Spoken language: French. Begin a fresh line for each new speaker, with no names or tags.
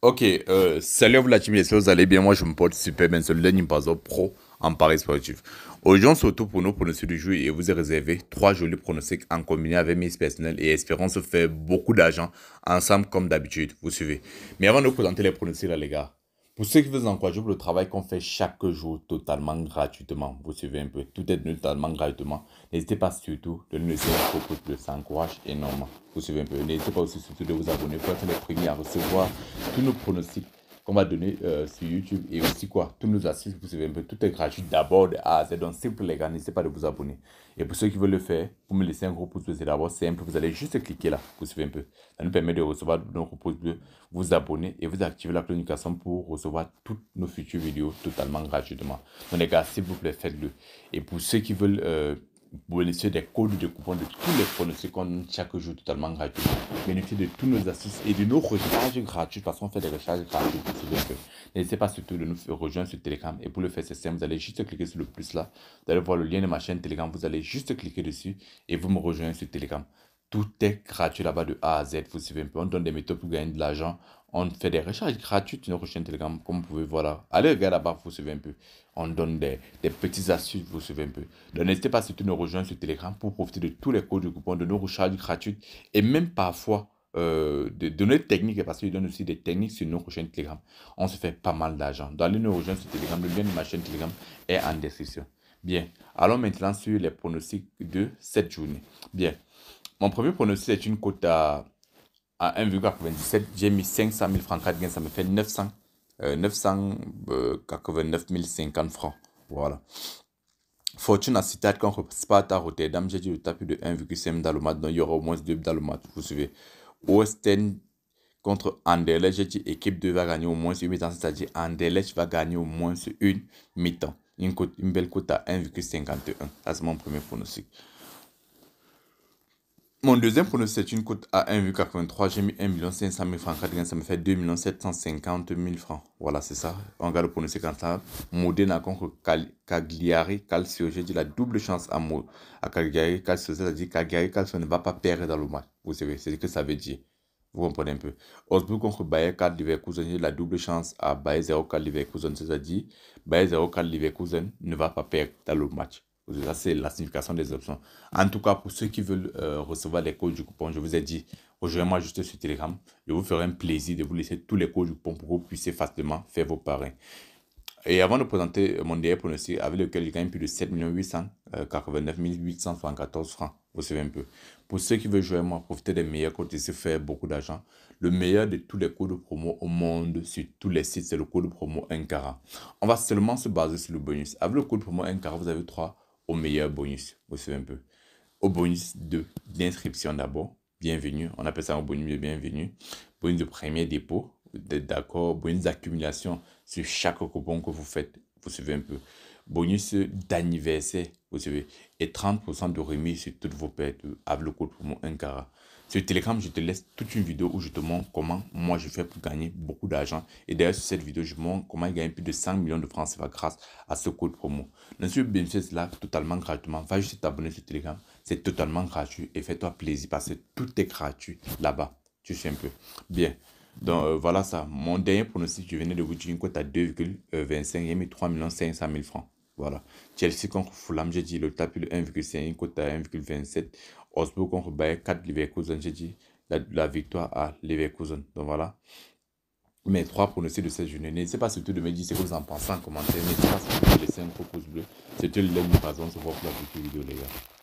Ok, euh, salut à vous la team, j'espère vous allez bien. Moi, je me porte super bien. C'est le dernier pro en Paris sportif. Aujourd'hui, on se pour nos pronostics du jour et vous ai réservé trois jolis pronostics en combiné avec mes personnels et espérons se faire beaucoup d'argent ensemble comme d'habitude. Vous suivez. Mais avant de vous présenter les pronostics là, les gars, pour ceux qui veulent pour le travail qu'on fait chaque jour totalement gratuitement, vous suivez un peu, tout est totalement gratuitement. N'hésitez pas surtout de nous laisser un coup de ça encourage énormément. Vous suivez un peu, n'hésitez pas aussi surtout de vous abonner pour être les premiers à recevoir tous nos pronostics va donner euh, sur YouTube et aussi quoi, tous nos astuces, vous savez un peu, tout est gratuit d'abord de à Donc simple les gars, n'hésitez pas de vous abonner. Et pour ceux qui veulent le faire, vous me laissez un gros pouce bleu, c'est d'abord simple, vous allez juste cliquer là, vous savez un peu. Ça nous permet de recevoir nos gros pouces vous abonner et vous activer la notification pour recevoir toutes nos futures vidéos totalement gratuitement. Donc les gars, s'il vous plaît, faites-le. Et pour ceux qui veulent euh, bénéficier des codes de coupons de tous les ce qu'on chaque jour totalement gratuit. Bénéficiez de tous nos astuces et de nos recherches gratuites parce qu'on fait des recherches gratuites. N'hésitez pas surtout de nous rejoindre sur Telegram et pour le faire c'est simple, vous allez juste cliquer sur le plus là, vous allez voir le lien de ma chaîne Telegram, vous allez juste cliquer dessus et vous me rejoignez sur Telegram. Tout est gratuit là-bas de A à Z, vous suivez un peu, on donne des méthodes pour gagner de l'argent, on fait des recharges gratuites sur notre chaîne Telegram, comme vous pouvez voir là. Allez, regarde là-bas, vous suivez un peu. On donne des, des petites astuces, vous suivez un peu. Donc, n'hésitez pas surtout à nous rejoindre sur Telegram pour profiter de tous les codes de coupon, de nos recharges gratuites et même parfois euh, de, nos techniques, parce qu'ils donnent aussi des techniques sur nos chaîne Telegram. On se fait pas mal d'argent. Donc, les nous rejoindre sur Telegram. Le lien de ma chaîne Telegram est en description. Bien, allons maintenant sur les pronostics de cette journée. Bien, mon premier pronostic est une cote à à 1,97, j'ai mis 500 000 francs de gain, ça me fait 900, 989 050 francs. Voilà. Fortune à Citade contre Sparta Rotterdam, j'ai dit le tapis de 1,5 dans le match, donc il y aura au moins 2 dans le match, vous suivez. Western contre Anderlecht, j'ai dit équipe 2 va gagner au moins une mi-temps, c'est-à-dire Anderlecht va gagner au moins une mi-temps. Une, une, belle cote à 1,51. c'est mon premier pronostic. Mon deuxième pronostic, c'est une cote à 1,83. J'ai mis 1,5 million de francs. ça me fait 2 000 francs. Voilà, c'est ça. On garde le pronostic comme ça. Modena contre Cagliari Calcio. J'ai dit la double chance à, à Cagliari Calcio. C'est-à-dire Cagliari Calcio ne va pas perdre dans le match. Vous savez, c'est ce que ça veut dire. Vous comprenez un peu. Osbourg contre Bayer 4 Leverkusen. J'ai la double chance à Bayer 0 Leverkusen. C'est-à-dire Bayer 0 Leverkusen ne va pas perdre dans le match. Ça, c'est la signification des options. En tout cas, pour ceux qui veulent euh, recevoir les codes du coupon, je vous ai dit, rejoignez-moi juste sur Telegram. Je vous ferai un plaisir de vous laisser tous les codes du coupon pour que vous puissiez facilement faire vos paris. Et avant de présenter mon dernier pronostic avec lequel j'ai gagné plus de 7 889 874 francs, vous savez un peu. Pour ceux qui veulent jouer moi, profiter des meilleurs codes et se faire beaucoup d'argent, le meilleur de tous les codes promo au monde sur tous les sites, c'est le code promo 1 On va seulement se baser sur le bonus. Avec le code promo 1 vous avez trois au meilleur bonus. Vous savez un peu. Au bonus de d'inscription d'abord. Bienvenue. On appelle ça un bonus de bienvenue. Bonus de premier dépôt. D'accord. Bonus d'accumulation sur chaque coupon que vous faites. Vous savez un peu. Bonus d'anniversaire. Vous savez. Et 30% de remise sur toutes vos pertes avec le code promo 1 sur Telegram, je te laisse toute une vidéo où je te montre comment moi je fais pour gagner beaucoup d'argent. Et d'ailleurs, sur cette vidéo, je montre comment gagner plus de 100 millions de francs va grâce à ce code promo. bien bien c'est là totalement gratuitement. Va juste t'abonner sur Telegram. C'est totalement gratuit et fais-toi plaisir parce que tout est gratuit là-bas. Tu sais un peu. Bien. Donc euh, voilà ça. Mon dernier pronostic, je venais de vous dire une cote à 2,25 et 3 500 000 francs. Voilà. Chelsea contre Fulham, j'ai dit le tapis de 1,5, Kota à 1,27. Osbourg contre Bayer 4, Leverkusen, j'ai dit la, victoire à Leverkusen. Donc voilà. Mes trois pronostics de cette journée. N'hésitez pas surtout de me dire ce que vous en pensez en commentaire. N'hésitez pas surtout de laisser un pouce bleu. C'était l'un de par zone. On se voit pour la prochaine vidéo, les gars.